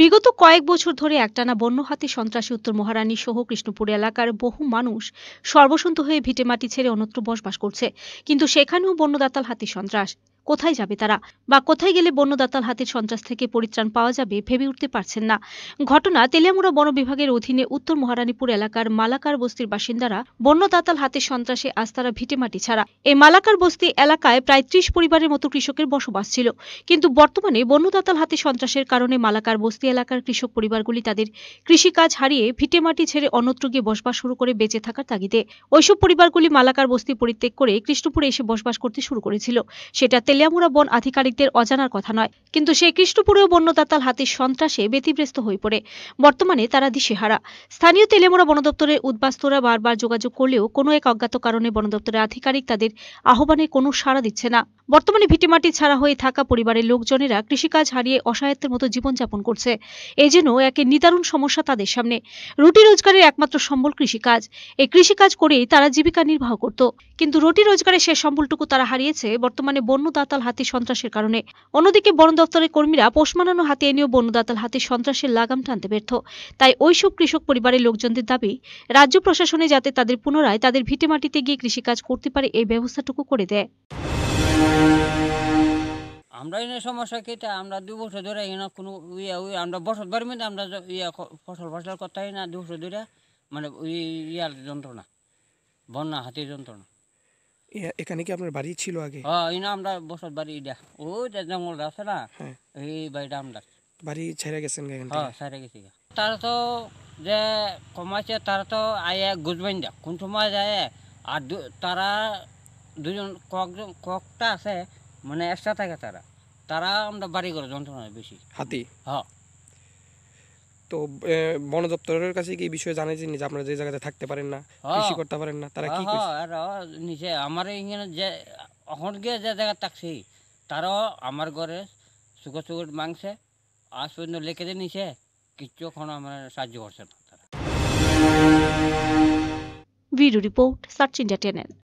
বিগত কয়েক বছর ধরে একটানা বন্য হাতি সন্ত্রাসী উত্তর মহারানী সহ কৃষ্ণপুর এলাকার বহু মানুষ সর্বসন্ত হয়ে ভিটেমাটি ছেড়ে অন্যত্র বসবাস করছে কিন্তু সেখানেও বন্যদাতাল হাতি সন্ত্রাস কোথায় যাবে তারা বা কোথায় গেলে বন্যদাতাল হাতির সন্ত্রাস থেকে পরিত্রাণ পাওয়া যাবে ভেবে উঠতে পারছেন না ঘটনা তেলিয়ামুড়া বন বিভাগের অধীনে উত্তর মহারানীপুর এলাকার মালাকার বস্তির বাসিন্দারা বন্যদাতাল হাতির সন্ত্রাসে আস্তারা ভিটেমাটি ছাড়া এই মালাকার বস্তি এলাকায় প্রায় ত্রিশ পরিবারের মতো কৃষকের বসবাস ছিল কিন্তু বর্তমানে বন্যদাতাল হাতি সন্ত্রাসের কারণে মালাকার বস্তি এলাকার কৃষক পরিবারগুলি তাদের কৃষিকাজ হারিয়ে ভিটেমাটি ছেড়ে অন্যত্র গিয়ে বসবাস শুরু করে বেঁচে থাকার তাগিদে ওইসব পরিবারগুলি মালাকার বস্তি পরিত্যাগ করে কৃষ্ণপুরে এসে বসবাস করতে শুরু করেছিল সেটাতে তেলিয়ামুড়া বন আধিকারিকদের অজানার কথা নয় কিন্তু সেই কৃষ্ণপুরেও বন্যদাতাল হাতির সন্ত্রাসে ব্যতিব্যস্ত হয়ে পড়ে বর্তমানে তারা দিশেহারা স্থানীয় তেলিয়ামুড়া বনদপ্তরের উদ্বাস্তরা বারবার যোগাযোগ করলেও কোনো এক অজ্ঞাত কারণে বনদপ্তরের আধিকারিক তাদের আহ্বানে কোনো সাড়া দিচ্ছে না বর্তমানে ভিটিমাটি ছাড়া হয়ে থাকা পরিবারের লোকজনেরা কৃষিকাজ হারিয়ে অসহায়ত্বের মতো জীবনযাপন করছে এই যেন একে নিদারুণ সমস্যা তাদের সামনে রুটি রোজগারের একমাত্র সম্বল কৃষিকাজ এই কৃষিকাজ করেই তারা জীবিকা নির্বাহ করত কিন্তু রুটি রোজগারের সে সম্বলটুকু তারা হারিয়েছে বর্তমানে বন্য বনদাতাল হাতি সন্ত্রাসের কারণে অন্যদিকে বন দপ্তরের কর্মীরা পোষ মানানো হাতি এনেও বনদাতাল হাতি সন্ত্রাসের লাগাম টানতে ব্যর্থ তাই ওইসব কৃষক পরিবারের লোকজনদের দাবি রাজ্য প্রশাসনে যাতে তাদের পুনরায় তাদের ভিটে মাটিতে গিয়ে কৃষিকাজ করতে পারে এই ব্যবস্থাটুকু করে দেয় আমরা এনে সমস্যা কেটা আমরা দু বছর ধরে এনে কোনো ইয়া আমরা বছর বাড়ি মধ্যে আমরা ইয়া ফসল ফসল করতে না দু বছর ধরে মানে ওই ইয়ার যন্ত্রণা বন্যা হাতির যন্ত্রণা এখানে কি আপনার বাড়ি ছিল আগে হ্যাঁ আমরা বসত বাড়ি এটা ও যে জঙ্গল আছে না হ্যাঁ। এই বাড়িটা আমরা বাড়ি ছেড়ে গেছেন হ্যাঁ ছেড়ে গেছি তারা তো যে কমাইছে তার তো আয়ে গুজবেন দা কোন সময় যায় আর তারা দুজন কয়েকজন কয়েকটা আছে মানে এক্সট্রা থাকে তারা তারা আমরা বাড়ি করে যন্ত্রণা বেশি হাতি হ্যাঁ তো বন দপ্তরের কাছে কি বিষয়ে জানাইছেন যে আপনারা যে জায়গাতে থাকতে পারেন না কৃষি করতে পারেন না তারা কি নিচে আমার এখানে যে এখন গিয়ে যে জায়গা থাকছি তারাও আমার ঘরে সুখ সুখ মাংসে আজ পর্যন্ত লেখে দিয়ে নিছে কিচ্ছু এখন আমার সাহায্য করছে না তারা video report search India tenant